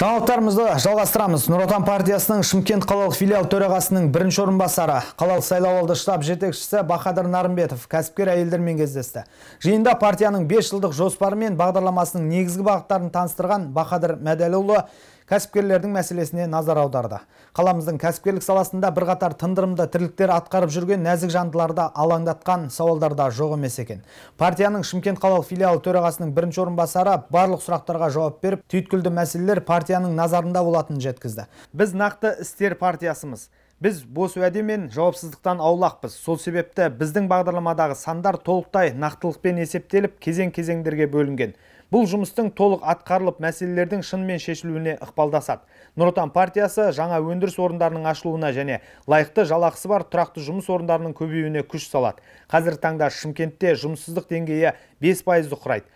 Жаңалықтарымызды жалғастырамыз. Нұр Отан партиясының Шымкент қалалық филиал төрағасының бірінші орынбасары, қалалық сайлауалды штаб жетекшісі Бахадыр Нарымбетов кәсіпкер әйелдермен кездесті. Жиында партияның 5 жылдық жоспары мен бағдарламасының негізгі бағыттарын таныстырған Бахадыр Мәдәліұлы кәсіпкерлердің мәселесіне назар аударды қаламыздың кәсіпкерлік саласында бірқатар тындырымды тірліктер атқарып жүрген нәзік жандыларды алаңдатқан сауалдар да жоқ емес екен партияның шымкент қалалық филиалы төрағасының бірінші орынбасары барлық сұрақтарға жауап беріп түйткілді мәселелер партияның назарында болатынын жеткізді біз нақты істер партиясымыз біз бос уәде мен жауапсыздықтан аулақпыз сол себепті біздің бағдарламадағы сандар толықтай нақтылықпен есептеліп кезең кезеңдерге бөлінген бұл жұмыстың толық атқарылып мәселелердің шынымен шешілуіне ықпалдасады нұр партиясы жаңа өндіріс орындарының ашылуына және лайықты жалақысы бар тұрақты жұмыс орындарының көбеюіне күш салады қазіргі таңда шымкентте жұмыссыздық деңгейі бес пайызды құрайды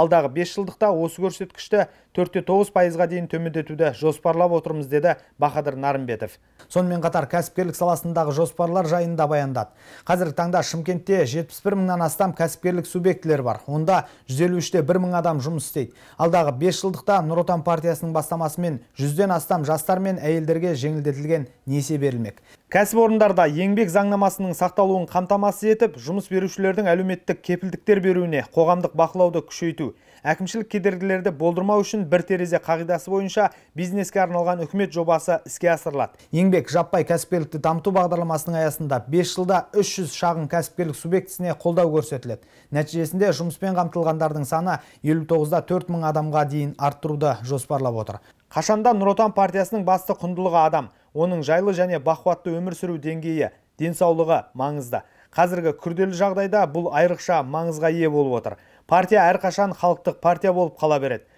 алдағы 5 жылдықта осы көрсеткішті 4-9 пайызға дейін төмендетуді жоспарлап отырмыз деді Бахадыр Нарымбетов. Сонымен қатар кәсіпкерлік саласындағы жоспарлар жайында баяндады. Қазіргі таңда Шымкентте 71 мыңнан астам кәсіпкерлік субъектілері бар. Онда 153-те 1 мың адам жұмыс істейді. Алдағы 5 жылдықта Нұр Отан партиясының бастамасымен 100-ден астам жастар мен әйелдерге жеңілдетілген несие берілмек. Кәсіпорындарда еңбек заңнамасының сақталуын қамтамасыз етіп, жұмыс берушілердің әлеуметтік кепілдіктер беруіне қоғамдық бақылауды күшейту әкімшілік кедергілерді болдырмау үшін бір терезе қағидасы бойынша бизнеске арналған үкімет жобасы іске асырылады еңбек жаппай кәсіпкерлікті дамыту бағдарламасының аясында 5 жылда 300 шағын кәсіпкерлік субъектісіне қолдау көрсетіледі нәтижесінде жұмыспен қамтылғандардың саны елу тоғызда төрт мың адамға дейін арттыруды жоспарлап отыр қашанда нұр отан партиясының басты құндылығы адам оның жайлы және бақуатты өмір сүру деңгейі денсаулығы маңызды қазіргі күрделі жағдайда бұл айрықша маңызға ие болып отыр партия әрқашан халықтық партия болып қала береді